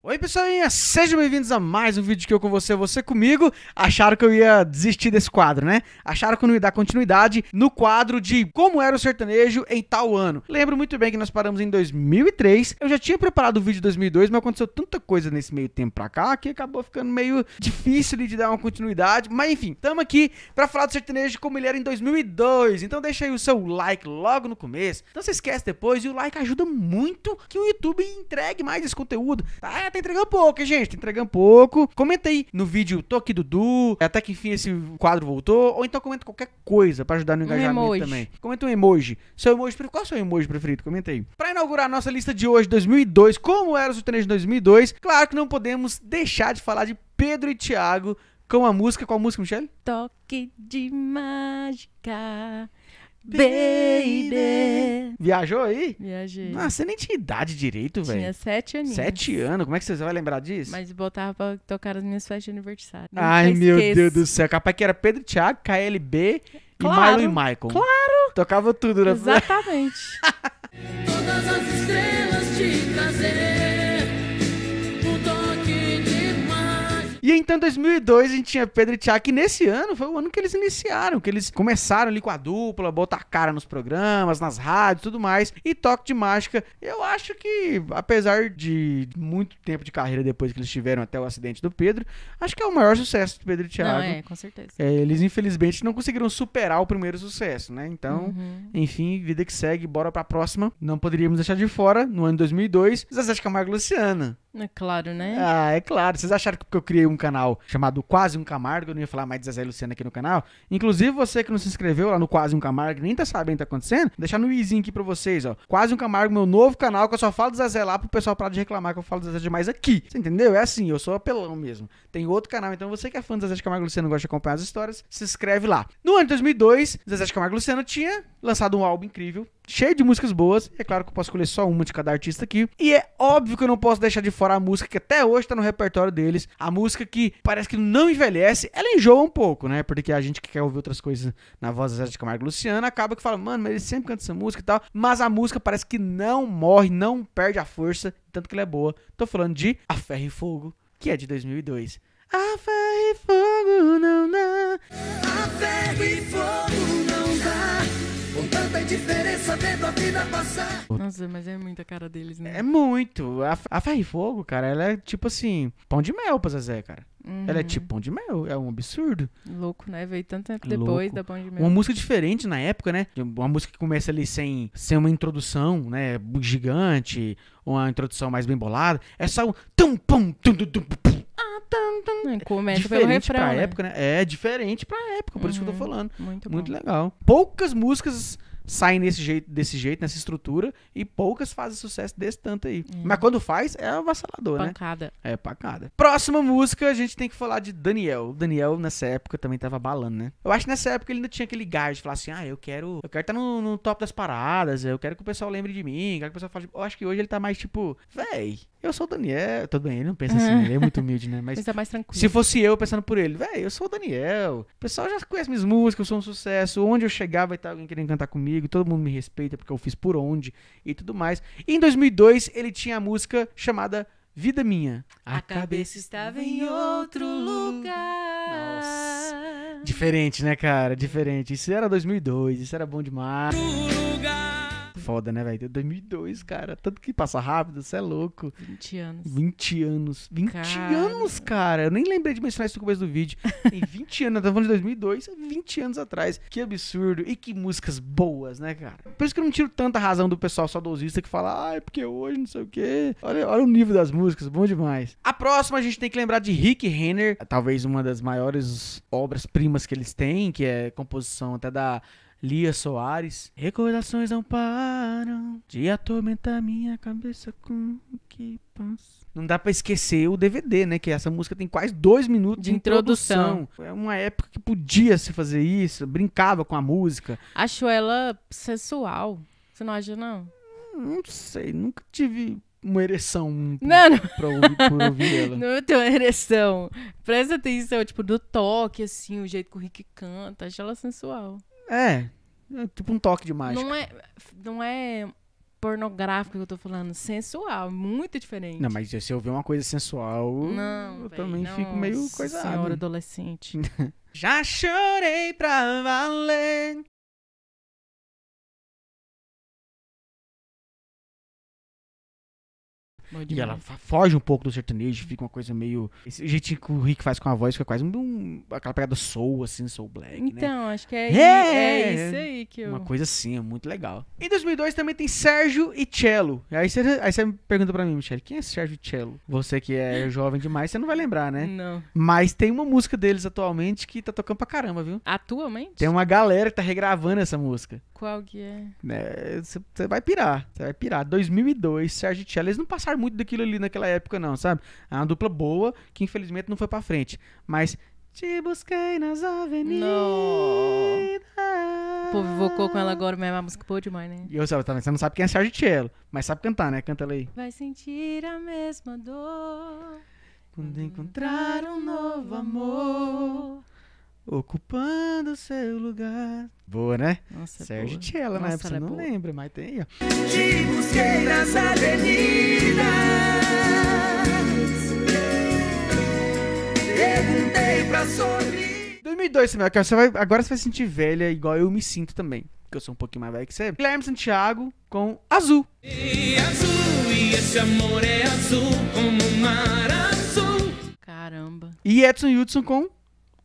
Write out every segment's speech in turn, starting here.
Oi pessoalinha, sejam bem-vindos a mais um vídeo que eu com você, você comigo. Acharam que eu ia desistir desse quadro, né? Acharam que eu não ia dar continuidade no quadro de como era o sertanejo em tal ano. Lembro muito bem que nós paramos em 2003. Eu já tinha preparado o vídeo de 2002, mas aconteceu tanta coisa nesse meio tempo pra cá que acabou ficando meio difícil de dar uma continuidade. Mas enfim, estamos aqui para falar do sertanejo como ele era em 2002. Então deixa aí o seu like logo no começo. Não se esquece depois e o like ajuda muito que o YouTube entregue mais esse conteúdo, tá? É, tá entregando pouco, hein, gente? Tá entregando pouco. Comenta aí no vídeo, tô aqui Dudu, até que enfim esse quadro voltou. Ou então comenta qualquer coisa pra ajudar no engajamento um também. Comenta um emoji. Seu emoji, qual é o seu emoji preferido? Comenta aí. Pra inaugurar a nossa lista de hoje, 2002, como eram os treino de 2002, claro que não podemos deixar de falar de Pedro e Thiago com a música. Qual a música, Michelle? Toque de mágica. Baby. Viajou aí? Viajei. Nossa, ah, você nem tinha idade direito, velho. Tinha sete anos. Sete anos? Como é que você vai lembrar disso? Mas botava pra tocar as minhas festas de aniversário. Ai, esqueço. meu Deus do céu. Capaz que era Pedro Thiago, KLB claro, e Milo e Michael. Claro! Tocava tudo, né? Exatamente. Todas as estrelas te trazer. E então, em 2002, a gente tinha Pedro e Tiago, que nesse ano foi o ano que eles iniciaram, que eles começaram ali com a dupla, botar cara nos programas, nas rádios tudo mais. E Toque de Mágica, eu acho que, apesar de muito tempo de carreira depois que eles tiveram até o acidente do Pedro, acho que é o maior sucesso do Pedro e Tiago. é, com certeza. É, eles, infelizmente, não conseguiram superar o primeiro sucesso, né? Então, uhum. enfim, vida que segue, bora pra próxima. Não poderíamos deixar de fora, no ano de 2002, Zezé de Camargo é Luciana. É claro, né? Ah, é claro. Vocês acharam que eu criei um canal chamado Quase um Camargo, eu não ia falar mais de Zezé Luciana aqui no canal. Inclusive, você que não se inscreveu lá no Quase um Camargo, nem tá sabendo o que tá acontecendo, vou deixar no izinho aqui pra vocês, ó. Quase um Camargo, meu novo canal, que eu só falo do Zezé lá pro pessoal parar de reclamar que eu falo do Zezé demais aqui. Você entendeu? É assim, eu sou apelão mesmo. Tem outro canal, então você que é fã do Zezé de Camargo e Luciano gosta de acompanhar as histórias, se inscreve lá. No ano de 2002, Zezé de Camargo e Luciano tinha lançado um álbum incrível cheio de músicas boas. É claro que eu posso escolher só uma de cada artista aqui. E é óbvio que eu não posso deixar de fora a música que até hoje tá no repertório deles. A música que parece que não envelhece, ela enjoa um pouco, né? Porque a gente que quer ouvir outras coisas na voz da Zé de Camargo Luciana acaba que fala, mano, mas ele sempre canta essa música e tal. Mas a música parece que não morre, não perde a força, tanto que ela é boa. Tô falando de A Ferro e Fogo, que é de 2002. A ferro e fogo não dá. A ferro e fogo não tanta indiferença vendo a vida passar. Nossa, mas é muita cara deles, né? É muito. A, a Ferro e Fogo, cara, ela é tipo assim, pão de mel pra Zezé, cara. Uhum. Ela é uhum. tipo pão de mel, é um absurdo. Louco, né? Veio tanto tempo é depois Louco. da pão de mel. Uma música diferente na época, né? Uma música que começa ali sem, sem uma introdução, né? Gigante, uma introdução mais bem bolada. É só um. Tum, pum, tum, tum, tum, pum. Ah, é começa diferente pelo refrão, pra né? época, né? É diferente pra época, por uhum, isso que eu tô uhum. falando. Muito, muito bom. legal. Poucas músicas saem nesse jeito, desse jeito, nessa estrutura, e poucas fazem sucesso desse tanto aí. Hum. Mas quando faz, é avassalador, né? pancada. né? É, pancada. Próxima música, a gente tem que falar de Daniel. O Daniel, nessa época, também tava balando, né? Eu acho que nessa época ele ainda tinha aquele gás de falar assim, ah, eu quero eu quero estar tá no, no, top das paradas, eu quero que o pessoal lembre de mim, eu quero que o pessoal fale... Eu acho que hoje ele tá mais, tipo, véi, eu sou o Daniel. Todo bem, ele não pensa assim, ele é muito humilde, né? Mas pensa tá mais tranquilo. se fosse eu pensando por ele, véi, eu sou o Daniel, o pessoal já conhece minhas músicas, eu sou um sucesso, onde eu chegar vai estar tá alguém querendo cantar comigo, comigo, todo mundo me respeita porque eu fiz por onde e tudo mais. E em 2002 ele tinha a música chamada Vida Minha. A, a cabeça, cabeça estava em outro lugar. Nossa. Diferente, né, cara? Diferente. Isso era 2002, isso era bom demais. lugar foda, né, velho? 2002, cara. Tanto que passa rápido, você é louco. 20 anos. 20 anos. 20 cara. anos, cara. Eu nem lembrei de mencionar isso no começo do vídeo. Tem 20 anos, estamos falando de 2002, 20 anos atrás. Que absurdo. E que músicas boas, né, cara? Por isso que eu não tiro tanta razão do pessoal saudosista que fala, ah, é porque hoje não sei o quê. Olha, olha o nível das músicas, bom demais. A próxima a gente tem que lembrar de Rick Renner, talvez uma das maiores obras-primas que eles têm, que é composição até da Lia Soares. Recordações não param de atormentar minha cabeça com o que penso. Não dá para esquecer o DVD, né? Que essa música tem quase dois minutos de, de introdução. introdução. É uma época que podia se fazer isso, brincava com a música. Acho ela sensual. Você não acha, não? Não sei, nunca tive uma ereção por, não, não. Pra ouvir, por ouvir ela. Não uma é ereção. Presta atenção, tipo, do toque, assim, o jeito que o Rick canta. Acho ela sensual. É. é tipo um toque de mágica. Não é, não é pornográfico que eu tô falando, sensual, muito diferente. Não, mas se eu ver uma coisa sensual, não, eu véi, também não, fico meio coisado. Senhora adolescente. Já chorei pra valer, E ela foge um pouco do sertanejo, fica uma coisa meio. Esse jeitinho que o Rick faz com a voz, que é quase um, um aquela pegada soul, assim, soul black. Né? Então, né? acho que é, é, é, isso aí que eu. Uma coisa assim, é muito legal. Em 2002 também tem Sérgio e Cello. Aí você, aí você pergunta pra mim, Michelle, quem é Sérgio e Cello? Você que é jovem demais, você não vai lembrar, né? Não. Mas tem uma música deles atualmente que tá tocando pra caramba, viu? Atualmente? Tem uma galera que tá regravando essa música. Qual que é? Você né, é, vai pirar, você vai pirar. 2002, Sérgio Tchella, eles não passaram muito daquilo ali naquela época não, sabe? É uma dupla boa, que infelizmente não foi pra frente, mas... Te busquei nas avenidas... O povo invocou com ela agora mesmo, a música boa demais, né? E eu, sabe, você não sabe quem é Sérgio Tchelo, mas sabe cantar, né? Canta ela aí. Vai sentir a mesma dor quando encontrar um novo amor ocupando seu lugar. Boa, né? Nossa, é Sérgio boa. na época, né? você é não boa. lembra, mas tem aí, ó. Te busquei nas avenidas, perguntei pra 2002, você vai, agora você vai sentir velha igual eu me sinto também, porque eu sou um pouquinho mais velho que você. Guilherme Santiago com Azul. E é azul, e esse amor é azul como mar azul. Caramba. E Edson Hudson com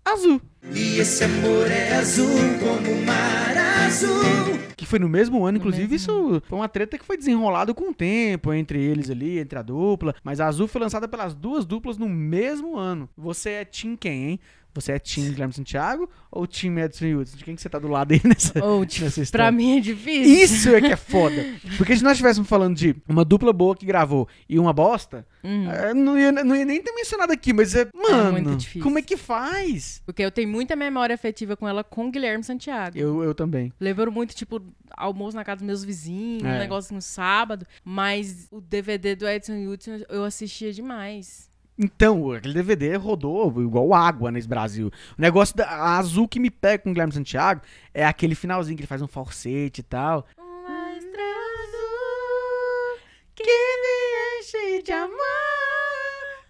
azul. E esse amor é azul como o mar azul. Que foi no mesmo ano, inclusive, mesmo. isso foi uma treta que foi desenrolada com o tempo entre eles ali, entre a dupla. Mas a Azul foi lançada pelas duas duplas no mesmo ano. Você é Tim quem, hein? Você é Team Guilherme Santiago ou Team Edson Hudson? De quem que você tá do lado aí nessa, oh, nessa história? Pra mim é difícil. Isso é que é foda. Porque se nós estivéssemos falando de uma dupla boa que gravou e uma bosta, hum. é, não, ia, não, ia, nem ter mencionado aqui, mas é. é mano, é como é que faz? Porque eu tenho muita memória afetiva com ela com Guilherme Santiago. Eu, eu também. Levou muito, tipo, almoço na casa dos meus vizinhos, é. um negócio no sábado. Mas o DVD do Edson Hudson eu assistia demais. Então, aquele DVD rodou igual água nesse Brasil. O negócio da azul que me pega com o Guilherme Santiago é aquele finalzinho que ele faz um falsete e tal. Uma estrela azul que me enche de amor.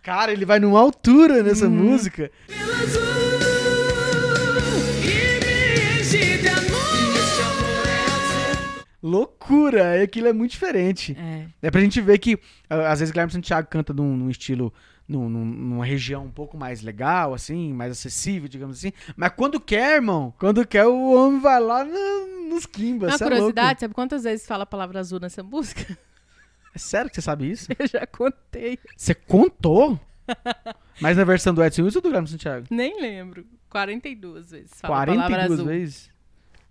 Cara, ele vai numa altura nessa hum. música. Loucura, aquilo é, é muito diferente. É, é pra gente ver que às vezes Guilherme Santiago canta num, num estilo num, numa região um pouco mais legal, assim, mais acessível, digamos assim. Mas quando quer, irmão, quando quer, o homem vai lá no, nos quimbas. Uma é curiosidade, é sabe quantas vezes fala a palavra azul nessa música? É sério que você sabe isso? Eu já contei. Você contou? Mas na versão do Edson Wilson ou do Guilherme Santiago? Nem lembro. 42 vezes. Fala 42 vezes?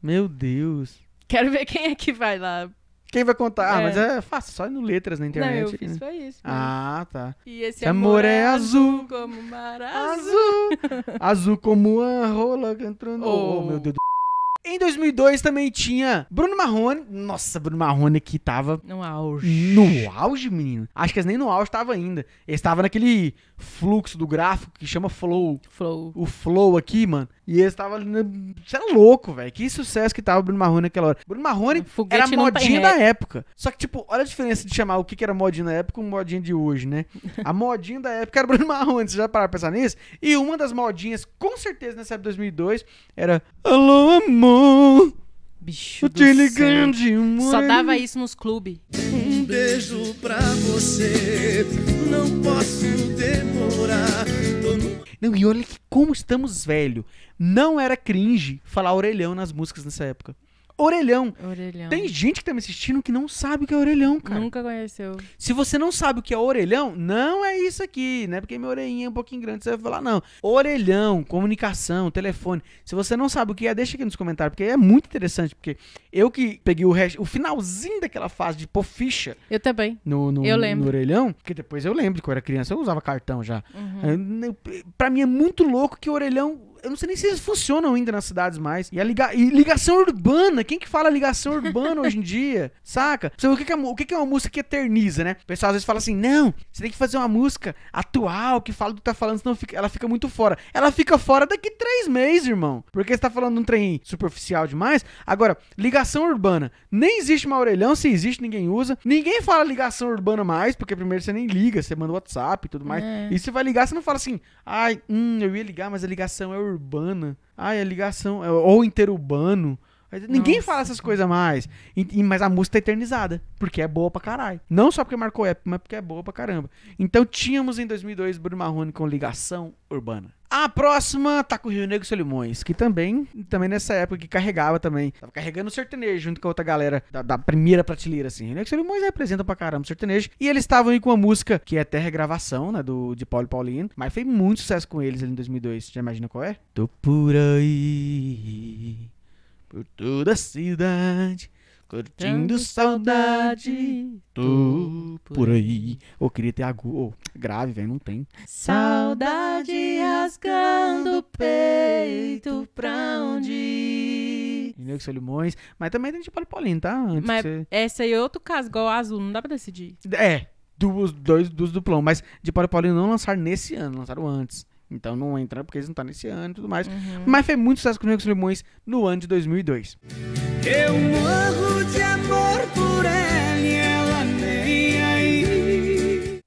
Meu Deus. Quero ver quem é que vai lá quem vai contar? Ah, é. Ah, mas é fácil, só no letras na internet. Não, eu fiz foi isso. Mesmo. Ah, tá. E esse amor, amor, é azul como mar azul. azul como a rola entrando. Oh. oh, meu Deus do em 2002 também tinha Bruno Marrone. Nossa, Bruno Marrone que tava. No auge. No auge, menino? Acho que nem no auge tava ainda. Ele estava naquele fluxo do gráfico que chama Flow. Flow. O Flow aqui, mano. E eles estavam. Você era é louco, velho. Que sucesso que tava o Bruno Marrone naquela hora. Bruno Marrone era tá modinha da época. Só que, tipo, olha a diferença de chamar o que, que era modinha na época com modinha de hoje, né? A modinha da época era Bruno Marrone. Você já parou pra pensar nisso? E uma das modinhas, com certeza, nessa época de 2002, era Alô, amor. Bicho. Eu te ligando demais. Só dava isso nos clubes. Um beijo pra você. Não posso demorar não, e olha que como estamos velho. Não era cringe falar orelhão nas músicas nessa época. Orelhão. Orelhão. Tem gente que tá me assistindo que não sabe o que é orelhão, cara. Nunca conheceu. Se você não sabe o que é orelhão, não é isso aqui, né? Porque minha orelhinha é um pouquinho grande, você vai falar, não. Orelhão, comunicação, telefone. Se você não sabe o que é, deixa aqui nos comentários, porque é muito interessante, porque eu que peguei o, o finalzinho daquela fase de pôr ficha. Eu também. No, no, eu lembro. No orelhão, porque depois eu lembro que eu era criança, eu usava cartão já. Uhum. Para mim é muito louco que orelhão eu não sei nem se eles funcionam ainda nas cidades mais. E a liga, e ligação urbana, quem que fala ligação urbana hoje em dia? Saca? Você vê o que, que, é, o que, é uma música que eterniza, né? O pessoal às vezes fala assim: não, você tem que fazer uma música atual que fala do que tá falando, senão fica, ela fica muito fora. Ela fica fora daqui três meses, irmão. Porque você tá falando um trem superficial demais. Agora, ligação urbana. Nem existe uma orelhão, se existe, ninguém usa. Ninguém fala ligação urbana mais, porque primeiro você nem liga, você manda WhatsApp e tudo mais. É. E você vai ligar, você não fala assim, ai, hum, eu ia ligar, mas a ligação é urbana urbana. ai a ligação. É, ou interurbano. Ninguém Nossa. fala essas coisas mais. e, mas a música tá eternizada, porque é boa pra caralho. Não só porque marcou época, mas porque é boa pra caramba. Então tínhamos em 2002 Bruno Marrone com ligação urbana. A próxima tá com o Rio Negro e Limões, que também, também nessa época que carregava também. Tava carregando o sertanejo junto com a outra galera da, da primeira prateleira, assim. Rio Negro e Limões representa pra caramba o sertanejo. E eles estavam aí com uma música que é até regravação, né, do, de Paulo Paulino. Mas fez muito sucesso com eles ali em 2002. Já imagina qual é? Tô por aí, por toda a cidade Curtindo saudade, por aí. ou queria ter agu... Oh, grave, velho, não tem. Saudade rasgando o peito pra onde ir. Entendeu que são limões. Mas também tem de Paulinho, tá? Antes mas você... essa aí é outro caso, igual azul, não dá pra decidir. É, dos dois dos duplão. Mas de Paulinho não lançaram nesse ano, lançaram antes. Então não entrar porque eles não estão tá nesse ano e tudo mais. Uhum. Mas foi muito sucesso com os Limões no ano de 2002. Eu morro de amor.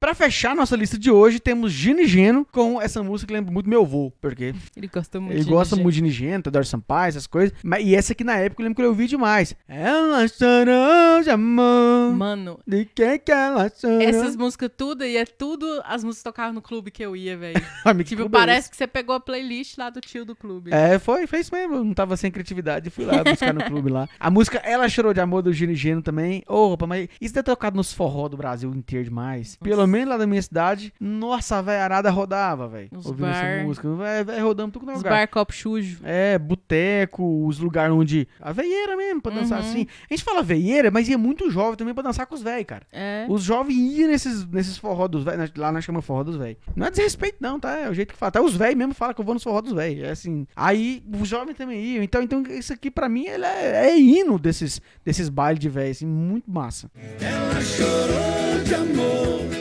Pra fechar nossa lista de hoje, temos Gino e Geno com essa música que lembra muito meu avô, porque... Ele gosta muito Ele de gosta muito de Gino e Geno, Tador Sampaio, essas coisas. Mas, e essa aqui na época eu lembro que eu ouvi demais. Ela chorou de amor. Mano. De quem que ela chorou? Essas músicas tudo, e é tudo as músicas tocavam no clube que eu ia, velho. tipo, é parece é que você pegou a playlist lá do tio do clube. É, foi, foi isso mesmo. não tava sem criatividade, fui lá buscar no clube lá. A música Ela Chorou de Amor do Gino e Geno também. Ô, oh, mas isso deve ter tocado nos forró do Brasil inteiro demais. Nossa. Pelo menos menos lá da minha cidade, nossa, a veiarada rodava, velho. Ouvindo bar... essa música. Vai, vai rodando tudo nos é lugar. Os bar, copo sujo. É, boteco, os lugares onde... A veieira mesmo, pra dançar uhum. assim. A gente fala veieira, mas ia muito jovem também pra dançar com os velhos, cara. É. Os jovens iam nesses, nesses forró dos velhos, lá na chamamos forró dos velhos. Não é desrespeito não, tá? É o jeito que fala. Até os velhos mesmo falam que eu vou nos forró dos velhos. É assim. Aí, os jovens também iam. Então, então isso aqui pra mim ele é, é hino desses, desses bailes de velho, assim, muito massa. Ela chorou de amor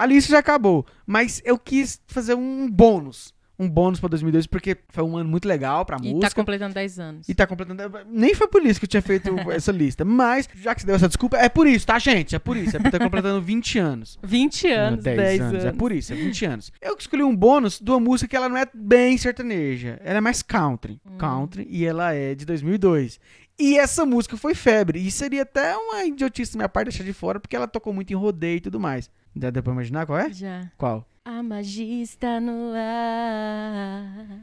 Ali isso já acabou. Mas eu quis fazer um bônus. Um bônus pra 2002, porque foi um ano muito legal pra e tá música. E tá completando 10 anos. E tá completando. Nem foi por isso que eu tinha feito essa lista. Mas, já que você deu essa desculpa, é por isso, tá, gente? É por isso. É porque tá completando 20 anos. 20 anos, 10, 10 anos. anos. É por isso, é 20 anos. Eu escolhi um bônus de uma música que ela não é bem sertaneja. Ela é mais country. Hum. Country. E ela é de 2002. E essa música foi febre. E seria até uma idiotice minha parte deixar de fora, porque ela tocou muito em rodeio e tudo mais. Já deu pra imaginar qual é? Já. Qual? A magia está no ar.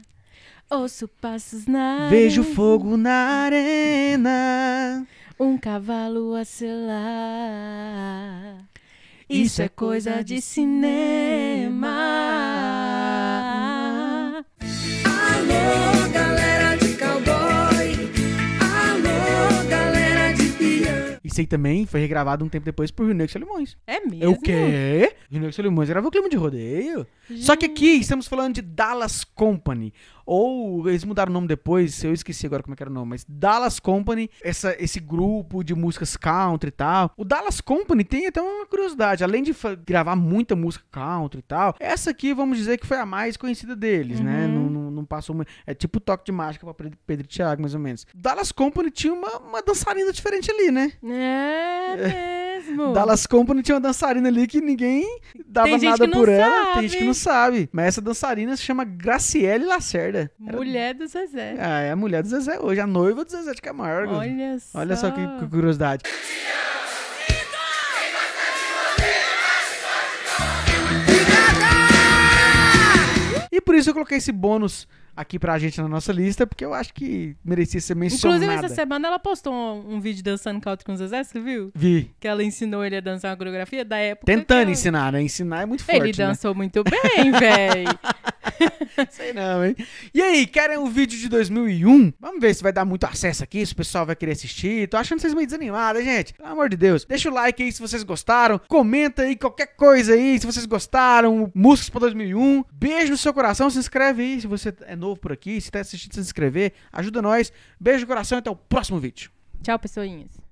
Ouço passos na. Vejo fogo na arena. Um cavalo a selar. É Isso é coisa de cinema. passei também, foi regravado um tempo depois por Rio Negro Solimões. É mesmo? É o quê? Rio Negro Solimões gravou clima de rodeio. Gente. Só que aqui estamos falando de Dallas Company. Ou eles mudaram o nome depois, eu esqueci agora como é era o nome, mas Dallas Company, essa, esse grupo de músicas country e tal. O Dallas Company tem até uma curiosidade, além de gravar muita música country e tal, essa aqui vamos dizer que foi a mais conhecida deles, né? uhum. né? não passou muito. É tipo toque de mágica pra Pedro, Pedro e Thiago, mais ou menos. Dallas Company tinha uma, uma dançarina diferente ali, né? É mesmo. Dallas Company tinha uma dançarina ali que ninguém dava nada por ela. Sabe. Tem gente que não sabe. Mas essa dançarina se chama Graciele Lacerda. Mulher Era... do Zezé. Ah, é a mulher do Zezé hoje, a noiva do Zezé de Camargo. Olha só. Olha só que curiosidade. Yeah! por isso eu coloquei esse bônus aqui pra gente na nossa lista, porque eu acho que merecia ser mencionada. Inclusive, essa semana ela postou um, um vídeo dançando com o Zezé, você viu? Vi. Que ela ensinou ele a dançar uma coreografia da época. Tentando ela... ensinar, né? Ensinar é muito forte, Ele né? dançou né? muito bem, velho. Sei não, hein? E aí, querem um vídeo de 2001? Vamos ver se vai dar muito acesso aqui, se o pessoal vai querer assistir. Tô achando vocês meio desanimados, gente. Pelo amor de Deus. Deixa o like aí se vocês gostaram. Comenta aí qualquer coisa aí se vocês gostaram. Músicas pra 2001. Beijo no seu coração. Se inscreve aí se você é novo por aqui. Se tá assistindo, se inscrever. Ajuda nós. Beijo no coração e até o próximo vídeo. Tchau, pessoinhas.